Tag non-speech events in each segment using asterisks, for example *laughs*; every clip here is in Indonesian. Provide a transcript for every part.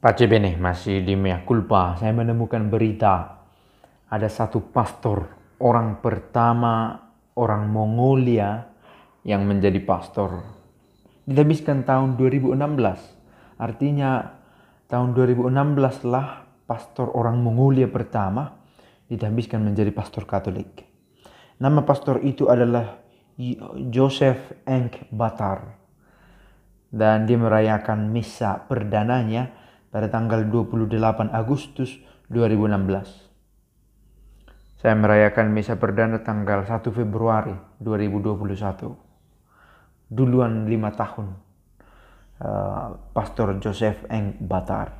Pak Cebene masih di Mea Kulpa, saya menemukan berita ada satu pastor, orang pertama orang Mongolia yang menjadi pastor. ditabiskan tahun 2016. Artinya tahun 2016 lah pastor orang Mongolia pertama ditabiskan menjadi pastor Katolik. Nama pastor itu adalah Joseph Enk Batar. Dan dia merayakan misa perdananya pada tanggal 28 Agustus 2016. Saya merayakan misa perdana tanggal 1 Februari 2021. Duluan lima tahun. Uh, Pastor Joseph Eng Batar.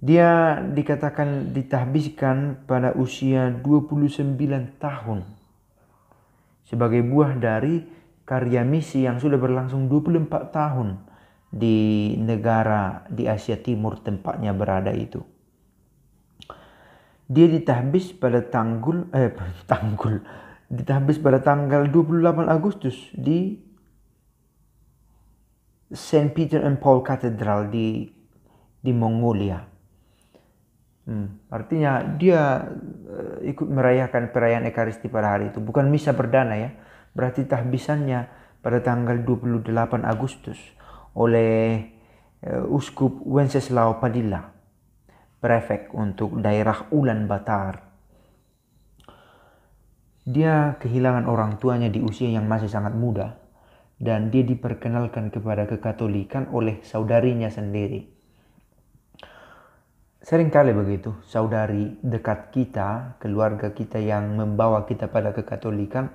Dia dikatakan ditahbiskan pada usia 29 tahun sebagai buah dari karya misi yang sudah berlangsung 24 tahun di negara di Asia Timur tempatnya berada itu. Dia ditahbis pada tanggul eh *laughs* tanggul ditahbis pada tanggal 28 Agustus di Saint Peter and Paul Cathedral di di Mongolia. Hmm, artinya dia uh, ikut merayakan perayaan Ekaristi pada hari itu, bukan misa perdana ya. Berarti tahbisannya pada tanggal 28 Agustus oleh eh, Uskup Wenceslao Padilla, prefek untuk daerah Ulan Batar. Dia kehilangan orang tuanya di usia yang masih sangat muda dan dia diperkenalkan kepada kekatolikan oleh saudarinya sendiri. Seringkali begitu, saudari dekat kita, keluarga kita yang membawa kita pada kekatolikan,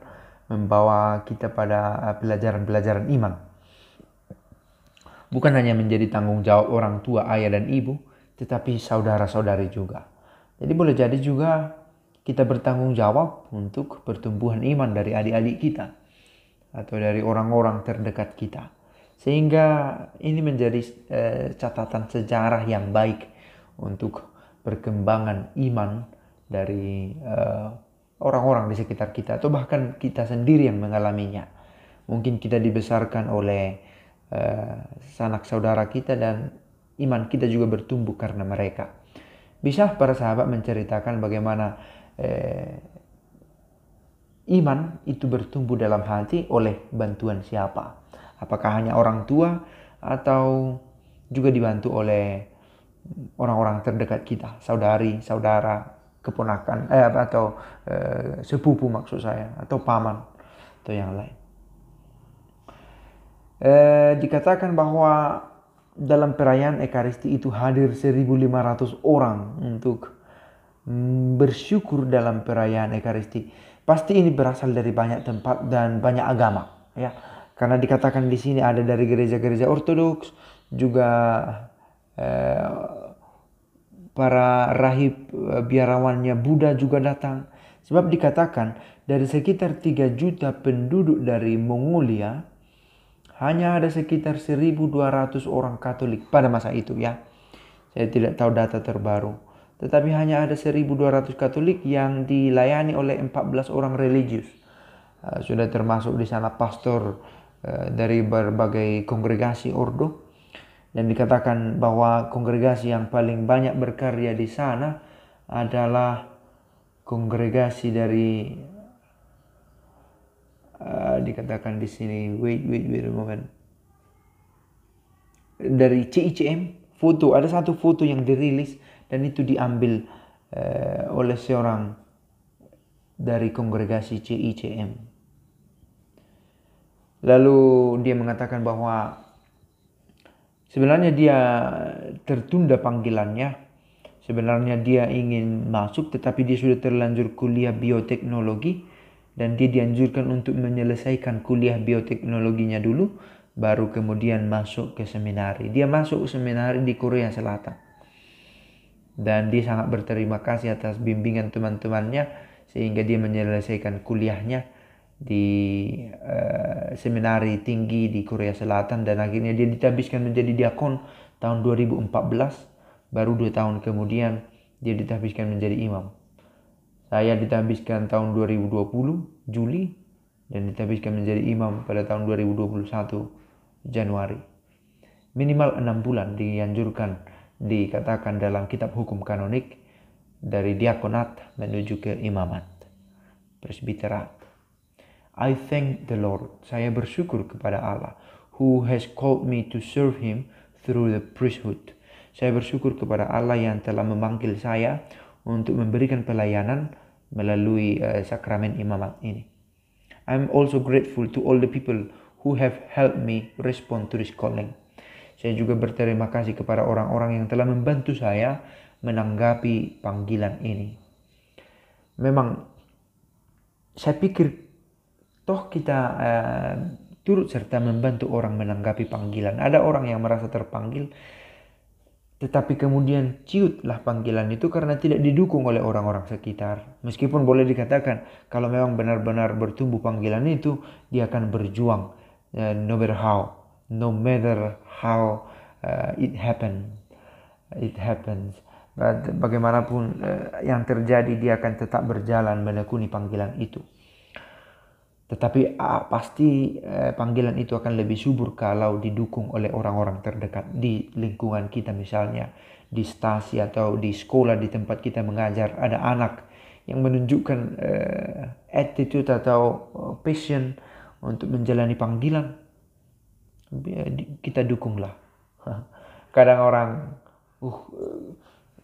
membawa kita pada eh, pelajaran-pelajaran iman bukan hanya menjadi tanggung jawab orang tua, ayah, dan ibu, tetapi saudara-saudari juga. Jadi boleh jadi juga kita bertanggung jawab untuk pertumbuhan iman dari adik-adik kita atau dari orang-orang terdekat kita. Sehingga ini menjadi eh, catatan sejarah yang baik untuk perkembangan iman dari eh, orang-orang di sekitar kita atau bahkan kita sendiri yang mengalaminya. Mungkin kita dibesarkan oleh Eh, sanak saudara kita dan iman kita juga bertumbuh karena mereka. Bisa para sahabat menceritakan bagaimana eh, iman itu bertumbuh dalam hati oleh bantuan siapa? Apakah hanya orang tua atau juga dibantu oleh orang-orang terdekat kita, saudari, saudara, keponakan, eh, atau eh, sepupu maksud saya, atau paman atau yang lain eh, dikatakan bahwa dalam perayaan Ekaristi itu hadir 1500 orang untuk mm, bersyukur dalam perayaan Ekaristi. Pasti ini berasal dari banyak tempat dan banyak agama, ya. Karena dikatakan di sini ada dari gereja-gereja Ortodoks, juga eh, para rahib eh, biarawannya Buddha juga datang. Sebab dikatakan dari sekitar 3 juta penduduk dari Mongolia, hanya ada sekitar 1.200 orang Katolik pada masa itu ya. Saya tidak tahu data terbaru. Tetapi hanya ada 1.200 Katolik yang dilayani oleh 14 orang religius. Eh, sudah termasuk di sana pastor eh, dari berbagai kongregasi ordo. Dan dikatakan bahwa kongregasi yang paling banyak berkarya di sana adalah kongregasi dari Eh, dikatakan di sini wait wait wait a moment dari CICM foto ada satu foto yang dirilis dan itu diambil uh, oleh seorang dari kongregasi CICM lalu dia mengatakan bahwa sebenarnya dia tertunda panggilannya Sebenarnya dia ingin masuk tetapi dia sudah terlanjur kuliah bioteknologi dan dia dianjurkan untuk menyelesaikan kuliah bioteknologinya dulu baru kemudian masuk ke seminari. Dia masuk seminari di Korea Selatan. Dan dia sangat berterima kasih atas bimbingan teman-temannya sehingga dia menyelesaikan kuliahnya di uh, seminari tinggi di Korea Selatan dan akhirnya dia ditabiskan menjadi diakon tahun 2014 baru dua tahun kemudian dia ditabiskan menjadi imam saya ditabiskan tahun 2020 Juli dan ditabiskan menjadi imam pada tahun 2021 Januari. Minimal enam bulan dianjurkan dikatakan dalam kitab hukum kanonik dari diakonat menuju ke imamat presbiterat. I thank the Lord. Saya bersyukur kepada Allah who has called me to serve him through the priesthood. Saya bersyukur kepada Allah yang telah memanggil saya untuk memberikan pelayanan melalui uh, sakramen imamat ini. I'm also grateful to all the people who have helped me respond to this calling. Saya juga berterima kasih kepada orang-orang yang telah membantu saya menanggapi panggilan ini. Memang saya pikir toh kita uh, turut serta membantu orang menanggapi panggilan. Ada orang yang merasa terpanggil tetapi kemudian ciutlah panggilan itu karena tidak didukung oleh orang-orang sekitar. Meskipun boleh dikatakan kalau memang benar-benar bertumbuh panggilan itu, dia akan berjuang uh, no matter how, no matter how uh, it happens, it happens. But bagaimanapun uh, yang terjadi, dia akan tetap berjalan menekuni panggilan itu. Tetapi ah, pasti eh, panggilan itu akan lebih subur kalau didukung oleh orang-orang terdekat di lingkungan kita misalnya di stasi atau di sekolah di tempat kita mengajar ada anak yang menunjukkan eh, attitude atau eh, passion untuk menjalani panggilan eh, kita dukunglah. *laughs* Kadang orang uh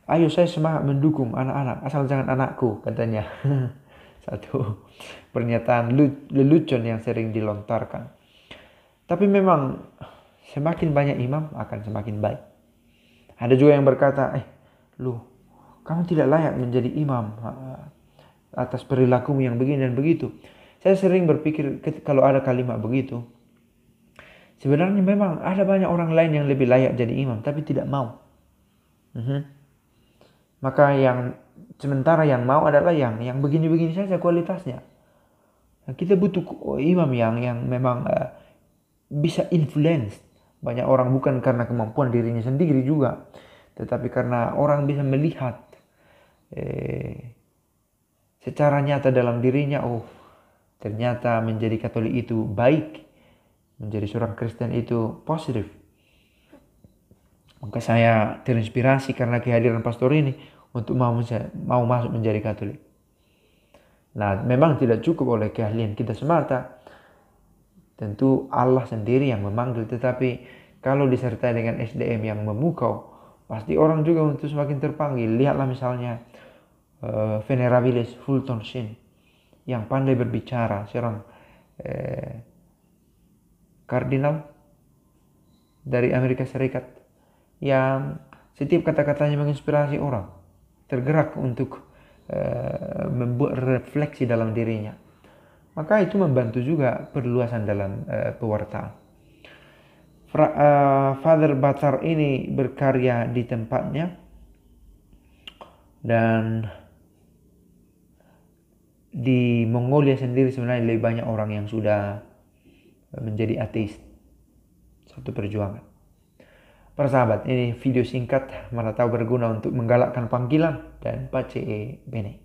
eh, ayo saya semangat mendukung anak-anak asal jangan anakku katanya. *laughs* satu *laughs* pernyataan lelucon yang sering dilontarkan. Tapi memang semakin banyak imam akan semakin baik. Ada juga yang berkata, eh lu kamu tidak layak menjadi imam ah, atas perilakumu yang begini dan begitu. Saya sering berpikir kalau ada kalimat begitu, sebenarnya memang ada banyak orang lain yang lebih layak jadi imam tapi tidak mau. Mm -hmm. Maka yang sementara yang mau adalah yang yang begini-begini saja kualitasnya nah, kita butuh oh, imam yang yang memang uh, bisa influence banyak orang bukan karena kemampuan dirinya sendiri juga tetapi karena orang bisa melihat eh, secara nyata dalam dirinya oh ternyata menjadi Katolik itu baik menjadi seorang Kristen itu positif maka saya terinspirasi karena kehadiran pastor ini untuk mau, mau masuk menjadi Katolik. Nah, memang tidak cukup oleh keahlian kita semata. Tentu Allah sendiri yang memanggil, tetapi kalau disertai dengan SDM yang memukau, pasti orang juga untuk semakin terpanggil. Lihatlah misalnya uh, eh, Venerabilis Fulton Sheen yang pandai berbicara, seorang eh, kardinal dari Amerika Serikat yang setiap kata-katanya menginspirasi orang tergerak untuk uh, membuat refleksi dalam dirinya. Maka itu membantu juga perluasan dalam uh, eh, pewartaan. Fra, uh, Father Batar ini berkarya di tempatnya dan di Mongolia sendiri sebenarnya lebih banyak orang yang sudah menjadi ateis. Satu perjuangan. Para ini video singkat mana tahu berguna untuk menggalakkan panggilan dan pace bene.